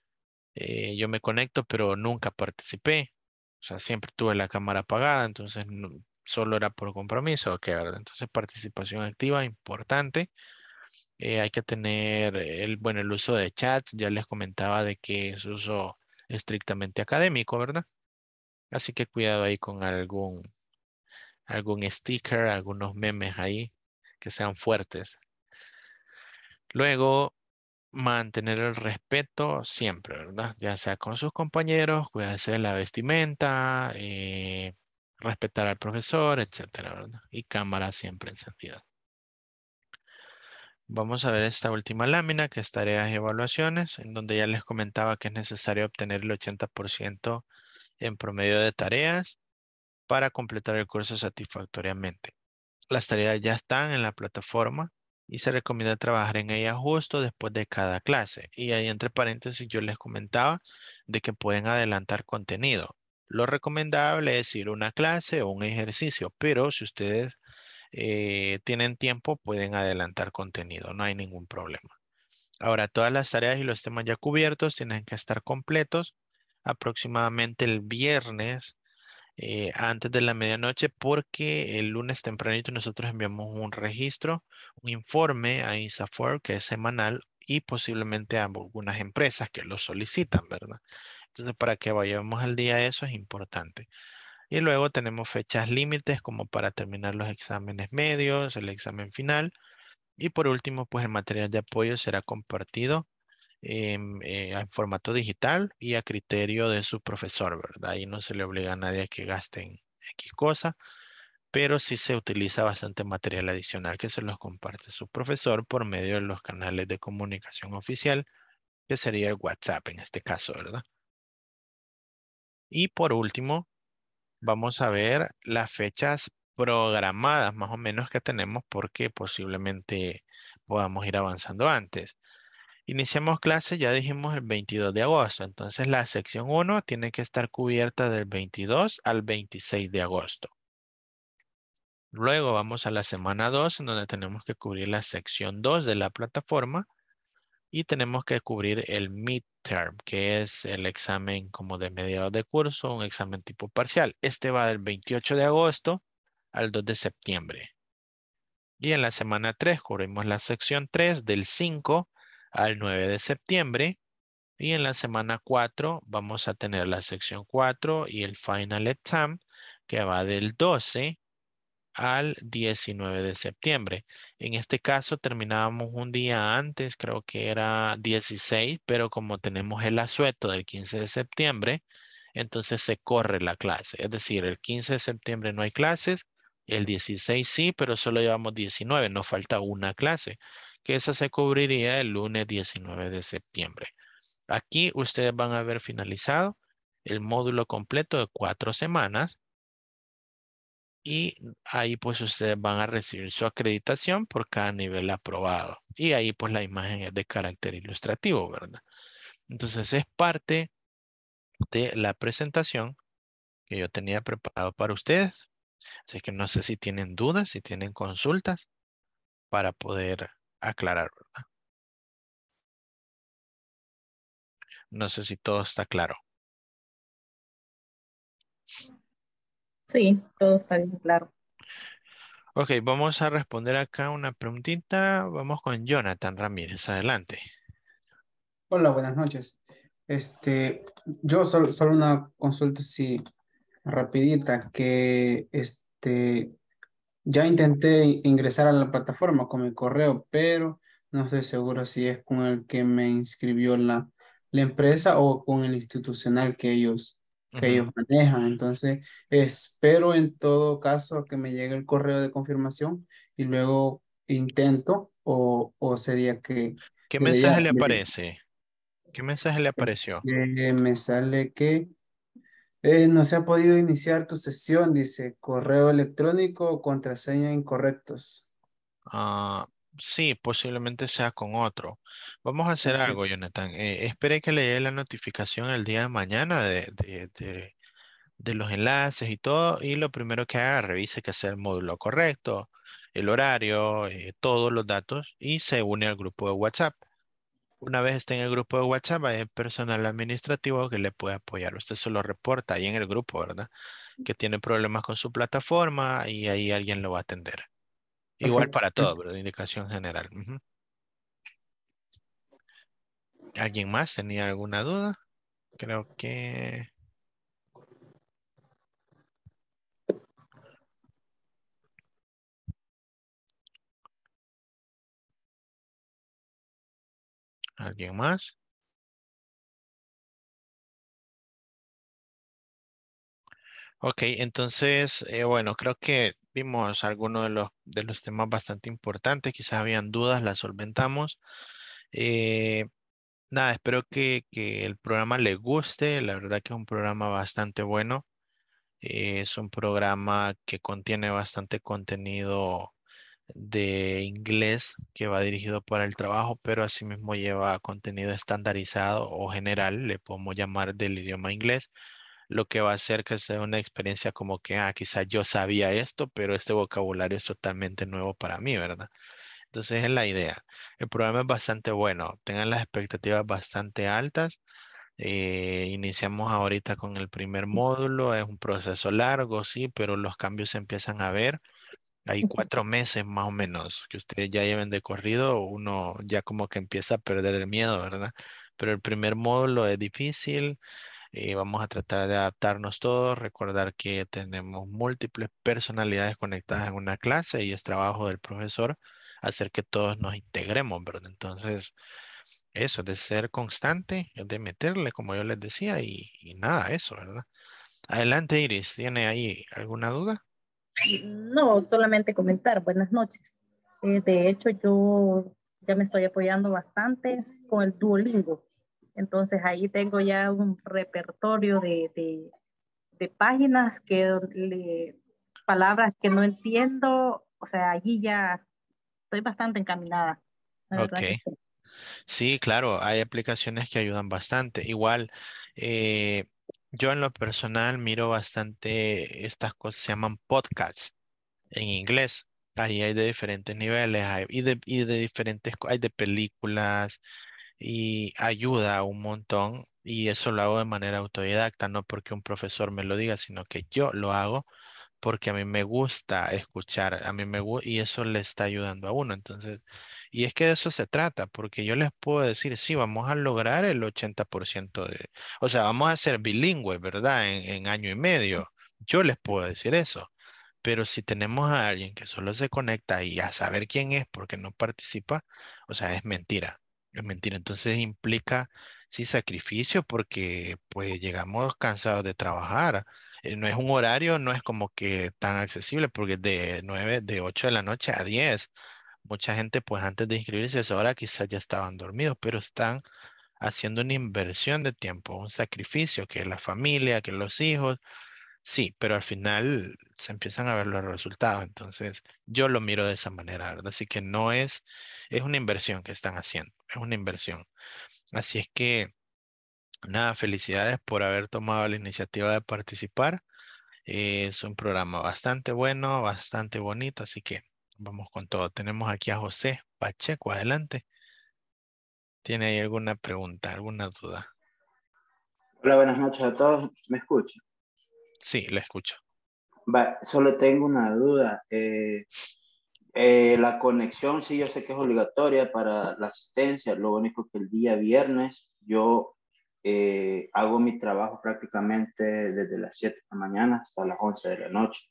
eh, yo me conecto, pero nunca participé. O sea, siempre tuve la cámara apagada, entonces solo era por compromiso. Ok, ¿verdad? Entonces participación activa, importante. Eh, hay que tener el, bueno, el uso de chats. Ya les comentaba de que es uso estrictamente académico, ¿verdad? Así que cuidado ahí con algún algún sticker, algunos memes ahí que sean fuertes. Luego, mantener el respeto siempre, ¿verdad? Ya sea con sus compañeros, cuidarse de la vestimenta, eh, respetar al profesor, etcétera, ¿verdad? Y cámara siempre encendida. Vamos a ver esta última lámina que es tareas y evaluaciones, en donde ya les comentaba que es necesario obtener el 80% en promedio de tareas para completar el curso satisfactoriamente. Las tareas ya están en la plataforma y se recomienda trabajar en ellas justo después de cada clase. Y ahí entre paréntesis yo les comentaba de que pueden adelantar contenido. Lo recomendable es ir una clase o un ejercicio, pero si ustedes eh, tienen tiempo pueden adelantar contenido, no hay ningún problema. Ahora, todas las tareas y los temas ya cubiertos tienen que estar completos aproximadamente el viernes eh, antes de la medianoche porque el lunes tempranito nosotros enviamos un registro, un informe a ISAFOR que es semanal y posiblemente a algunas empresas que lo solicitan, ¿verdad? Entonces, para que vayamos al día eso es importante. Y luego tenemos fechas límites como para terminar los exámenes medios, el examen final. Y por último, pues el material de apoyo será compartido en, em, eh, formato digital y a criterio de su profesor, ¿verdad? Y no se le obliga a nadie a que gasten X cosa, pero sí se utiliza bastante material adicional que se los comparte su profesor por medio de los canales de comunicación oficial, que sería el WhatsApp en este caso, ¿verdad? Y por último, vamos a ver las fechas programadas más o menos que tenemos porque posiblemente podamos ir avanzando antes. Iniciamos clase, ya dijimos el 22 de agosto, entonces la sección 1 tiene que estar cubierta del 22 al 26 de agosto. Luego vamos a la semana 2, en donde tenemos que cubrir la sección 2 de la plataforma y tenemos que cubrir el midterm, que es el examen como de mediados de curso, un examen tipo parcial. Este va del 28 de agosto al 2 de septiembre. Y en la semana 3 cubrimos la sección 3 del 5 al 9 de septiembre. Y en la semana 4 vamos a tener la sección 4 y el final exam que va del 12 al 19 de septiembre. En este caso terminábamos un día antes, creo que era 16, pero como tenemos el asueto del 15 de septiembre, entonces se corre la clase. Es decir, el 15 de septiembre no hay clases, el 16 sí, pero solo llevamos 19, nos falta una clase que esa se cubriría el lunes 19 de septiembre. Aquí ustedes van a haber finalizado el módulo completo de cuatro semanas y ahí pues ustedes van a recibir su acreditación por cada nivel aprobado. Y ahí pues la imagen es de carácter ilustrativo, ¿verdad? Entonces es parte de la presentación que yo tenía preparado para ustedes. Así que no sé si tienen dudas, si tienen consultas para poder aclarar, ¿verdad? No sé si todo está claro. Sí, todo está bien claro. Ok, vamos a responder acá una preguntita. Vamos con Jonathan Ramírez. Adelante. Hola, buenas noches. Este, yo solo, solo una consulta así rapidita, que este, ya intenté ingresar a la plataforma con mi correo, pero no estoy seguro si es con el que me inscribió la, la empresa o con el institucional que ellos, que ellos manejan. Entonces, espero en todo caso que me llegue el correo de confirmación y luego intento o, o sería que... ¿Qué mensaje le aparece? ¿Qué mensaje le apareció? me sale que eh, no se ha podido iniciar tu sesión, dice correo electrónico o contraseña incorrectos. Ah, sí, posiblemente sea con otro. Vamos a hacer algo, Jonathan. Eh, espere que le llegue la notificación el día de mañana de, los enlaces y todo. Y lo primero que haga, revise que sea el módulo correcto, el horario, eh, todos los datos y se une al grupo de WhatsApp. Una vez esté en el grupo de WhatsApp, hay personal administrativo que le puede apoyar. Usted solo reporta ahí en el grupo, ¿verdad? Mm. Que tiene problemas con su plataforma y ahí alguien lo va a atender. Igual para todo, pero de indicación general. ¿Alguien más tenía alguna duda? Creo que... ¿Alguien más? Ok, entonces, eh, bueno, creo que vimos algunos de los, temas bastante importantes. Quizás habían dudas, las solventamos. Eh, nada, espero que, el programa les guste. La verdad que es un programa bastante bueno. Eh, es un programa que contiene bastante contenido de inglés que va dirigido para el trabajo, pero asimismo lleva contenido estandarizado o general, le podemos llamar del idioma inglés, lo que va a hacer que sea una experiencia como que, ah, quizás yo sabía esto, pero este vocabulario es totalmente nuevo para mí, ¿verdad? Entonces es la idea. El programa es bastante bueno, tengan las expectativas bastante altas. Eh, iniciamos ahorita con el primer módulo, es un proceso largo, sí, pero los cambios se empiezan a ver hay cuatro meses más o menos que ustedes ya lleven de corrido, uno ya como que empieza a perder el miedo, ¿verdad? Pero el primer módulo es difícil, y eh, vamos a tratar de adaptarnos todos, recordar que tenemos múltiples personalidades conectadas en una clase y es trabajo del profesor hacer que todos nos integremos, ¿verdad? Entonces, eso, de ser constante, de meterle, como yo les decía, y, y nada, eso, ¿verdad? Adelante, Iris, ¿tiene ahí alguna duda? No, solamente comentar. Buenas noches. Eh, de hecho, yo ya me estoy apoyando bastante con el Duolingo. Entonces ahí tengo ya un repertorio de, páginas que palabras que no entiendo. O sea, allí ya estoy bastante encaminada. Ok. Sí, claro, hay aplicaciones que ayudan bastante. Igual, eh, yo en lo personal miro bastante estas cosas, se llaman podcasts en inglés. Ahí hay de diferentes niveles, hay, y, de, y de diferentes, hay de películas, y ayuda un montón. Y eso lo hago de manera autodidacta, no porque un profesor me lo diga, sino que yo lo hago porque a mí me gusta escuchar, a mí me gusta, y eso le está ayudando a uno. Entonces, y es que de eso se trata, porque yo les puedo decir, sí, vamos a lograr el 80% de, o sea, vamos a ser bilingües, ¿verdad? En, en año y medio. Yo les puedo decir eso. Pero si tenemos a alguien que solo se conecta y a saber quién es porque no participa, o sea, es mentira. Es mentira. Entonces implica, sí, sacrificio porque pues llegamos cansados de trabajar eh, no es un horario, no es como que tan accesible, porque de nueve, de 8 de la noche a 10, mucha gente pues antes de inscribirse a esa hora quizás ya estaban dormidos, pero están haciendo una inversión de tiempo, un sacrificio, que es la familia, que los hijos, sí, pero al final se empiezan a ver los resultados. Entonces, yo lo miro de esa manera, ¿verdad? Así que no es, es una inversión que están haciendo, es una inversión. Así es que Nada, felicidades por haber tomado la iniciativa de participar. Eh, es un programa bastante bueno, bastante bonito, así que vamos con todo. Tenemos aquí a José Pacheco, adelante. ¿Tiene ahí alguna pregunta, alguna duda? Hola, buenas noches a todos. ¿Me escucha? Sí, la escucho. solo tengo una duda. Eh, eh, la conexión, sí, yo sé que es obligatoria para la asistencia. Lo único que el día viernes yo eh, hago mi trabajo prácticamente desde las 7 de la mañana hasta las 11 de la noche.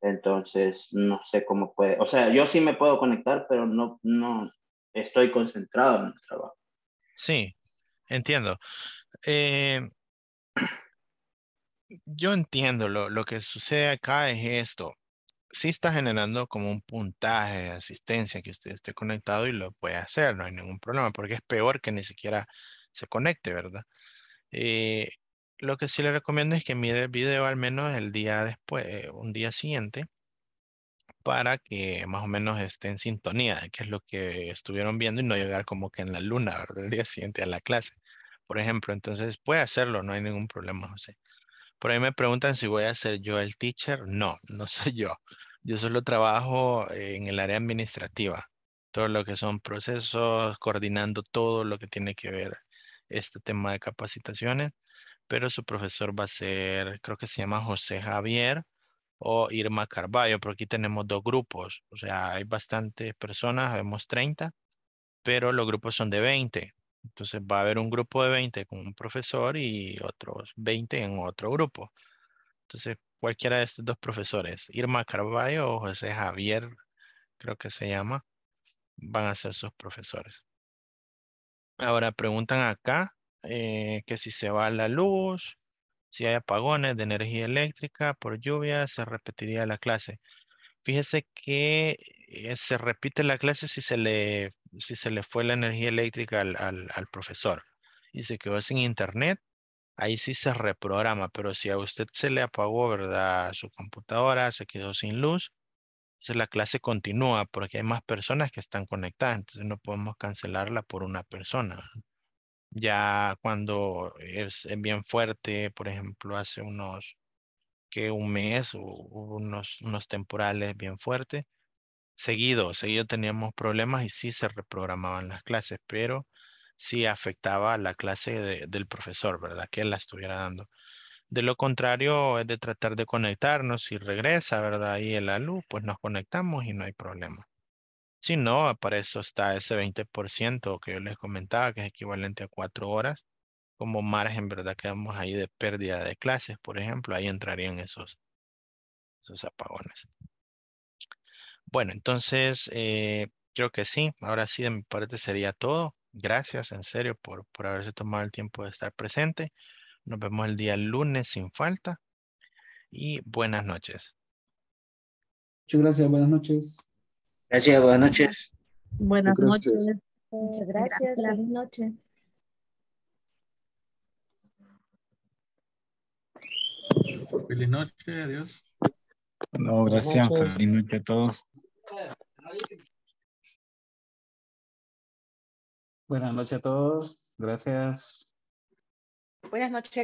Entonces, no sé cómo puede, o sea, yo sí me puedo conectar, pero no, no estoy concentrado en el trabajo. Sí, entiendo. Eh, yo entiendo, lo, lo que sucede acá es esto. Sí está generando como un puntaje de asistencia que usted esté conectado y lo puede hacer, no hay ningún problema, porque es peor que ni siquiera se conecte, ¿verdad? Eh, lo que sí le recomiendo es que mire el video al menos el día después, un día siguiente, para que más o menos esté en sintonía que es lo que estuvieron viendo y no llegar como que en la luna, ¿verdad? El día siguiente a la clase, por ejemplo. Entonces puede hacerlo, no hay ningún problema, José. Por ahí me preguntan si voy a ser yo el teacher. No, [LAUGHS] no soy yo. Yo solo trabajo en el área administrativa. Todo lo que son procesos, coordinando todo lo que tiene que ver este tema de capacitaciones, pero su profesor va a ser, creo que se llama José Javier o Irma Carballo, pero aquí tenemos dos grupos, o sea, hay bastantes personas, vemos 30, pero los grupos son de 20. Entonces va a haber un grupo de 20 con un profesor y otros 20 en otro grupo. Entonces, cualquiera de estos dos profesores, Irma Carballo o José Javier, creo que se llama, van a ser sus profesores. Ahora preguntan acá eh, que si se va la luz, si hay apagones de energía eléctrica por lluvia, se repetiría la clase. Fíjese que eh, se repite la clase si se le, si se le fue la energía eléctrica al, al profesor y se quedó sin internet, ahí sí se reprograma, pero si a usted se le apagó, ¿verdad? Su computadora se quedó sin luz, entonces la clase continúa porque hay más personas que están conectadas, entonces no podemos cancelarla por una persona. Ya cuando es, bien fuerte, por ejemplo, hace unos que un mes o unos, unos temporales bien fuertes, seguido, seguido teníamos problemas y sí se reprogramaban las clases, pero sí afectaba a la clase del profesor, ¿verdad? Que él la estuviera dando. De lo contrario, es de tratar de conectarnos y regresa, ¿verdad? Ahí en la luz, pues nos conectamos y no hay problema. Si no, ah, para eso está ese 20% que yo les comentaba, que es equivalente a cuatro horas, como margen, ¿verdad? Que ahí de pérdida de clases, por ejemplo, ahí entrarían esos, esos apagones. Bueno, entonces, eh, creo que sí, ahora sí de mi parte sería todo. Gracias, en serio, por, por haberse tomado el tiempo de estar presente. Nos vemos el día lunes sin falta y buenas noches. Muchas gracias, buenas noches. Gracias, buenas noches. Buenas noches. Muchas gracias, buenas noches. Feliz noche, adiós. No, gracias, feliz noche a todos. Buenas noches a todos, gracias. Buenas noches,